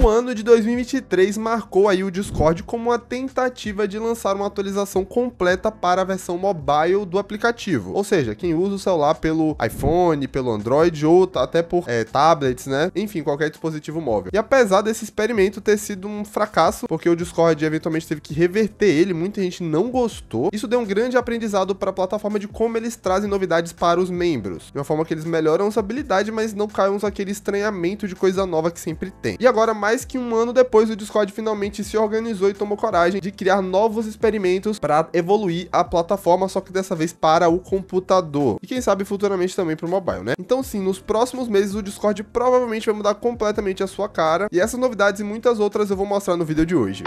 O ano de 2023 marcou aí o Discord como uma tentativa de lançar uma atualização completa para a versão mobile do aplicativo. Ou seja, quem usa o celular pelo iPhone, pelo Android ou até por é, tablets, né? Enfim, qualquer dispositivo móvel. E apesar desse experimento ter sido um fracasso, porque o Discord eventualmente teve que reverter ele, muita gente não gostou, isso deu um grande aprendizado para a plataforma de como eles trazem novidades para os membros. De uma forma que eles melhoram a usabilidade, mas não caem aquele estranhamento de coisa nova que sempre tem. E agora, mais mais que um ano depois o Discord finalmente se organizou e tomou coragem de criar novos experimentos para evoluir a plataforma, só que dessa vez para o computador. E quem sabe futuramente também para o mobile, né? Então sim, nos próximos meses o Discord provavelmente vai mudar completamente a sua cara, e essas novidades e muitas outras eu vou mostrar no vídeo de hoje.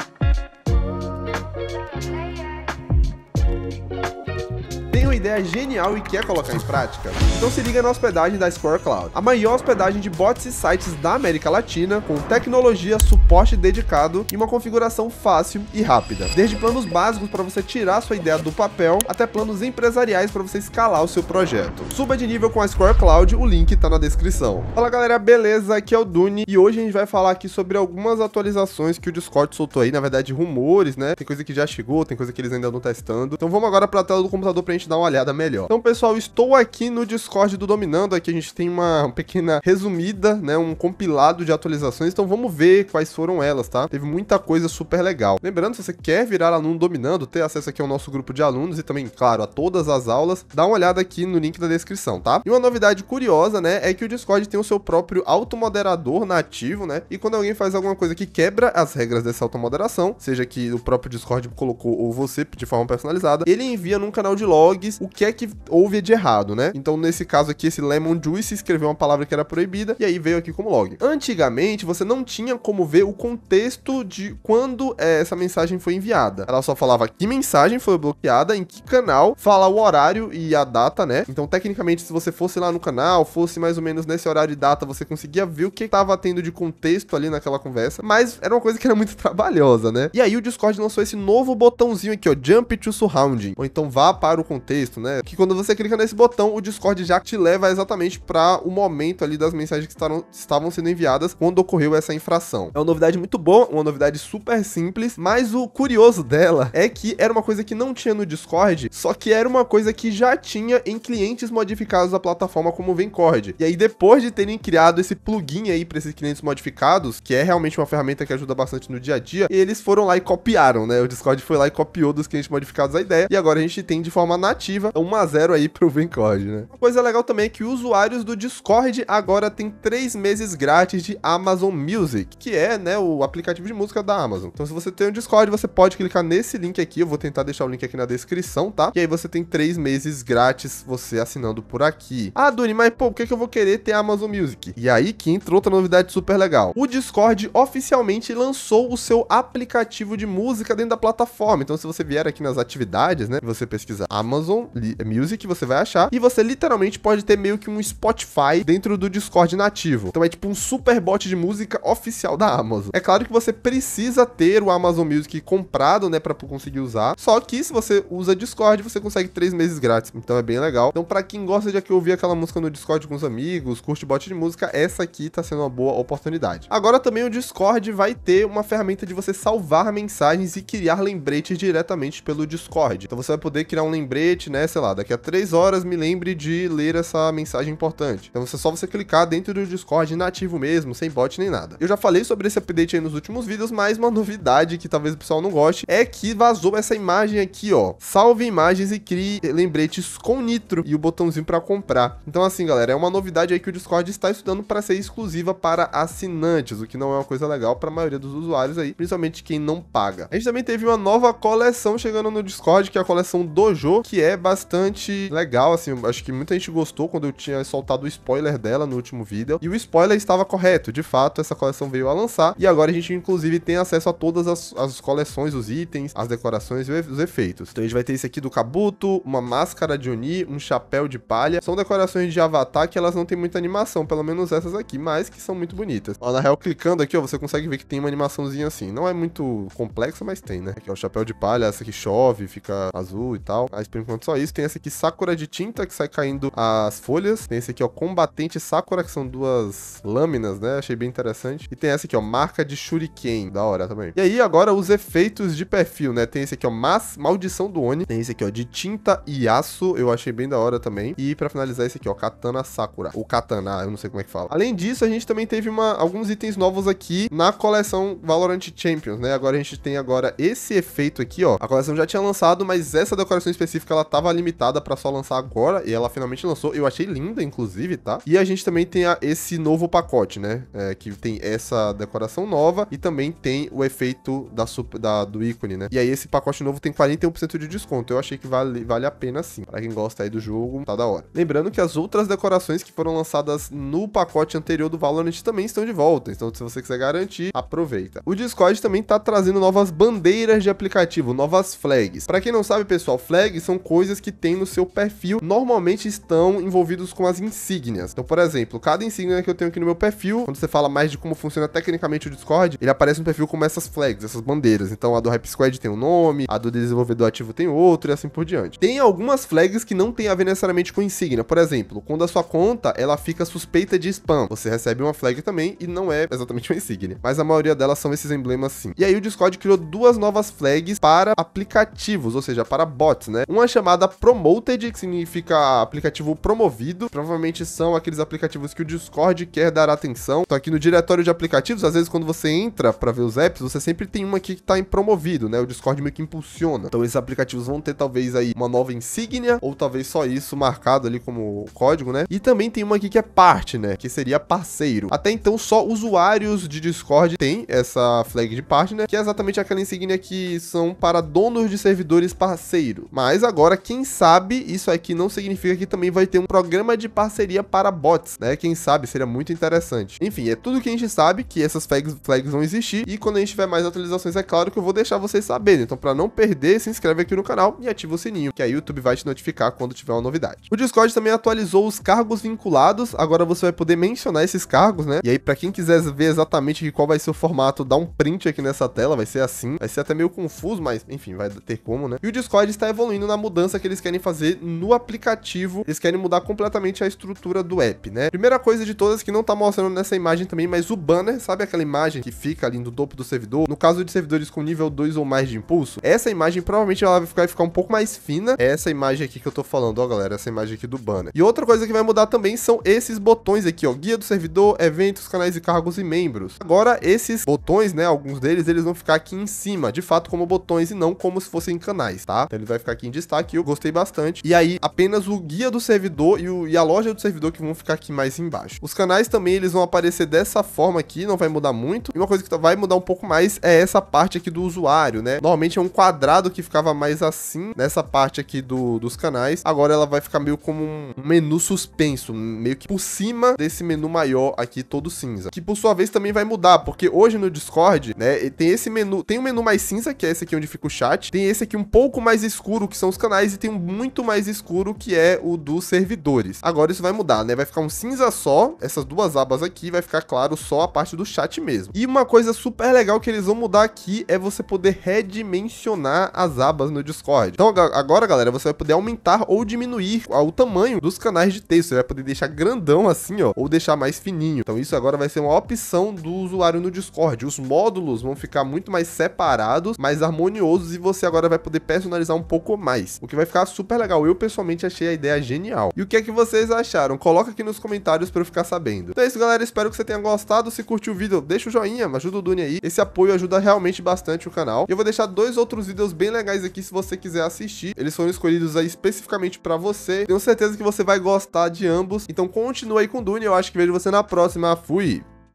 ideia genial e quer colocar em prática? Então se liga na hospedagem da Square Cloud, a maior hospedagem de bots e sites da América Latina, com tecnologia, suporte dedicado e uma configuração fácil e rápida. Desde planos básicos para você tirar sua ideia do papel, até planos empresariais para você escalar o seu projeto. Suba de nível com a Square Cloud, o link está na descrição. Fala galera, beleza? Aqui é o Duni e hoje a gente vai falar aqui sobre algumas atualizações que o Discord soltou aí, na verdade rumores, né? Tem coisa que já chegou, tem coisa que eles ainda não testando. Então vamos agora para a tela do computador para a gente dar uma olhada melhor. Então, pessoal, estou aqui no Discord do Dominando, aqui a gente tem uma pequena resumida, né, um compilado de atualizações, então vamos ver quais foram elas, tá? Teve muita coisa super legal. Lembrando, se você quer virar aluno Dominando, ter acesso aqui ao nosso grupo de alunos e também, claro, a todas as aulas, dá uma olhada aqui no link da descrição, tá? E uma novidade curiosa, né, é que o Discord tem o seu próprio automoderador nativo, né, e quando alguém faz alguma coisa que quebra as regras dessa automoderação, seja que o próprio Discord colocou ou você de forma personalizada, ele envia num canal de logs o que é que houve de errado, né? Então, nesse caso aqui, esse lemon juice escreveu uma palavra que era proibida e aí veio aqui como log. Antigamente, você não tinha como ver o contexto de quando é, essa mensagem foi enviada. Ela só falava que mensagem foi bloqueada, em que canal, fala o horário e a data, né? Então, tecnicamente, se você fosse lá no canal, fosse mais ou menos nesse horário e data, você conseguia ver o que estava tendo de contexto ali naquela conversa, mas era uma coisa que era muito trabalhosa, né? E aí o Discord lançou esse novo botãozinho aqui, ó, Jump to Surrounding, ou então vá para o contexto, texto, né? Que quando você clica nesse botão, o Discord já te leva exatamente para o momento ali das mensagens que estavam sendo enviadas quando ocorreu essa infração. É uma novidade muito boa, uma novidade super simples, mas o curioso dela é que era uma coisa que não tinha no Discord, só que era uma coisa que já tinha em clientes modificados da plataforma como o Vencord. E aí depois de terem criado esse plugin aí para esses clientes modificados, que é realmente uma ferramenta que ajuda bastante no dia a dia, eles foram lá e copiaram, né? O Discord foi lá e copiou dos clientes modificados a ideia e agora a gente tem de forma nativa positiva. 1x0 aí pro Vincord, né? Uma coisa legal também é que usuários do Discord agora têm 3 meses grátis de Amazon Music, que é, né, o aplicativo de música da Amazon. Então, se você tem um Discord, você pode clicar nesse link aqui. Eu vou tentar deixar o link aqui na descrição, tá? E aí você tem 3 meses grátis você assinando por aqui. Ah, Duni, mas pô, por que, que eu vou querer ter Amazon Music? E aí que entra outra novidade super legal. O Discord oficialmente lançou o seu aplicativo de música dentro da plataforma. Então, se você vier aqui nas atividades, né, você pesquisar Amazon Music, você vai achar. E você literalmente pode ter meio que um Spotify dentro do Discord nativo. Então é tipo um super bot de música oficial da Amazon. É claro que você precisa ter o Amazon Music comprado, né, para conseguir usar. Só que se você usa Discord, você consegue três meses grátis. Então é bem legal. Então para quem gosta de ouvir aquela música no Discord com os amigos, curte bot de música, essa aqui tá sendo uma boa oportunidade. Agora também o Discord vai ter uma ferramenta de você salvar mensagens e criar lembretes diretamente pelo Discord. Então você vai poder criar um lembrete, né, né, sei lá, daqui a três horas me lembre de ler essa mensagem importante. Então é só você clicar dentro do Discord nativo mesmo, sem bot nem nada. Eu já falei sobre esse update aí nos últimos vídeos, mas uma novidade que talvez o pessoal não goste é que vazou essa imagem aqui, ó. Salve imagens e crie lembretes com Nitro e o botãozinho para comprar. Então assim, galera, é uma novidade aí que o Discord está estudando para ser exclusiva para assinantes, o que não é uma coisa legal para a maioria dos usuários aí, principalmente quem não paga. A gente também teve uma nova coleção chegando no Discord, que é a coleção Dojo, que é bastante legal, assim, acho que muita gente gostou quando eu tinha soltado o spoiler dela no último vídeo, e o spoiler estava correto, de fato, essa coleção veio a lançar, e agora a gente, inclusive, tem acesso a todas as, as coleções, os itens, as decorações e os efeitos. Então a gente vai ter isso aqui do Kabuto, uma máscara de Oni, um chapéu de palha, são decorações de Avatar que elas não têm muita animação, pelo menos essas aqui, mas que são muito bonitas. Ó, na real, clicando aqui, ó, você consegue ver que tem uma animaçãozinha assim, não é muito complexa, mas tem, né? Aqui, é o chapéu de palha, essa que chove, fica azul e tal, mas por enquanto só só isso. Tem essa aqui, Sakura de tinta, que sai caindo as folhas. Tem esse aqui, ó, Combatente Sakura, que são duas lâminas, né? Achei bem interessante. E tem essa aqui, ó, Marca de Shuriken. Da hora também. E aí, agora, os efeitos de perfil, né? Tem esse aqui, ó, Mas, Maldição do Oni. Tem esse aqui, ó, de tinta e aço. Eu achei bem da hora também. E pra finalizar, esse aqui, ó, Katana Sakura. Ou Katana, eu não sei como é que fala. Além disso, a gente também teve uma, alguns itens novos aqui na coleção Valorant Champions, né? Agora a gente tem agora esse efeito aqui, ó. A coleção já tinha lançado, mas essa decoração específica, ela tá limitada para só lançar agora e ela finalmente lançou. Eu achei linda, inclusive, tá? E a gente também tem a, esse novo pacote, né? É, que tem essa decoração nova e também tem o efeito da, da, do ícone, né? E aí esse pacote novo tem 41% de desconto. Eu achei que vale, vale a pena sim. Pra quem gosta aí do jogo, tá da hora. Lembrando que as outras decorações que foram lançadas no pacote anterior do Valorant também estão de volta. Então, se você quiser garantir, aproveita. O Discord também tá trazendo novas bandeiras de aplicativo, novas flags. Pra quem não sabe, pessoal, flags são coisas coisas que tem no seu perfil normalmente estão envolvidos com as insígnias. Então, por exemplo, cada insígnia que eu tenho aqui no meu perfil, quando você fala mais de como funciona tecnicamente o Discord, ele aparece no perfil como essas flags, essas bandeiras. Então, a do Hype Squad tem um nome, a do desenvolvedor ativo tem outro e assim por diante. Tem algumas flags que não tem a ver necessariamente com insígnia. Por exemplo, quando a sua conta ela fica suspeita de spam, você recebe uma flag também e não é exatamente uma insígnia. Mas a maioria delas são esses emblemas sim. E aí o Discord criou duas novas flags para aplicativos, ou seja, para bots, né? Uma chamada chamada Promoted, que significa aplicativo promovido. Provavelmente são aqueles aplicativos que o Discord quer dar atenção. Então aqui no diretório de aplicativos, às vezes quando você entra para ver os apps, você sempre tem uma aqui que tá em promovido, né? O Discord meio que impulsiona. Então esses aplicativos vão ter talvez aí uma nova insígnia, ou talvez só isso marcado ali como código, né? E também tem uma aqui que é parte, né? Que seria parceiro. Até então só usuários de Discord têm essa flag de partner, né? que é exatamente aquela insígnia que são para donos de servidores parceiro. Mas agora quem quem sabe isso aqui não significa que também vai ter um programa de parceria para bots, né? Quem sabe, seria muito interessante. Enfim, é tudo que a gente sabe que essas flags, flags vão existir e quando a gente tiver mais atualizações, é claro que eu vou deixar vocês saberem. Então, para não perder, se inscreve aqui no canal e ativa o sininho, que aí o YouTube vai te notificar quando tiver uma novidade. O Discord também atualizou os cargos vinculados, agora você vai poder mencionar esses cargos, né? E aí, para quem quiser ver exatamente qual vai ser o formato, dá um print aqui nessa tela, vai ser assim. Vai ser até meio confuso, mas enfim, vai ter como, né? E o Discord está evoluindo na mudança que eles querem fazer no aplicativo, eles querem mudar completamente a estrutura do app, né? Primeira coisa de todas que não tá mostrando nessa imagem também, mas o banner, sabe aquela imagem que fica ali no topo do servidor? No caso de servidores com nível 2 ou mais de impulso, essa imagem provavelmente ela vai ficar, vai ficar um pouco mais fina. É essa imagem aqui que eu tô falando, ó galera, essa imagem aqui do banner. E outra coisa que vai mudar também são esses botões aqui, ó, guia do servidor, eventos, canais e cargos e membros. Agora, esses botões, né, alguns deles, eles vão ficar aqui em cima, de fato como botões e não como se fossem canais, tá? Então ele vai ficar aqui em destaque e o gostei bastante. E aí, apenas o guia do servidor e, o, e a loja do servidor que vão ficar aqui mais embaixo. Os canais também, eles vão aparecer dessa forma aqui, não vai mudar muito. E uma coisa que tá, vai mudar um pouco mais é essa parte aqui do usuário, né? Normalmente é um quadrado que ficava mais assim, nessa parte aqui do, dos canais. Agora ela vai ficar meio como um menu suspenso, meio que por cima desse menu maior aqui, todo cinza. Que por sua vez também vai mudar, porque hoje no Discord, né, tem esse menu, tem um menu mais cinza, que é esse aqui onde fica o chat. Tem esse aqui um pouco mais escuro, que são os canais, e tem um muito mais escuro que é o dos servidores. Agora isso vai mudar, né? Vai ficar um cinza só, essas duas abas aqui, vai ficar claro só a parte do chat mesmo. E uma coisa super legal que eles vão mudar aqui é você poder redimensionar as abas no Discord. Então agora, galera, você vai poder aumentar ou diminuir o tamanho dos canais de texto. Você vai poder deixar grandão assim, ó, ou deixar mais fininho. Então isso agora vai ser uma opção do usuário no Discord. Os módulos vão ficar muito mais separados, mais harmoniosos e você agora vai poder personalizar um pouco mais. O que vai vai ficar super legal. Eu, pessoalmente, achei a ideia genial. E o que é que vocês acharam? Coloca aqui nos comentários pra eu ficar sabendo. Então é isso, galera. Espero que você tenha gostado. Se curtiu o vídeo, deixa o joinha, ajuda o Dune aí. Esse apoio ajuda realmente bastante o canal. E eu vou deixar dois outros vídeos bem legais aqui se você quiser assistir. Eles foram escolhidos aí especificamente pra você. Tenho certeza que você vai gostar de ambos. Então continue aí com o Duni. Eu acho que vejo você na próxima. Fui!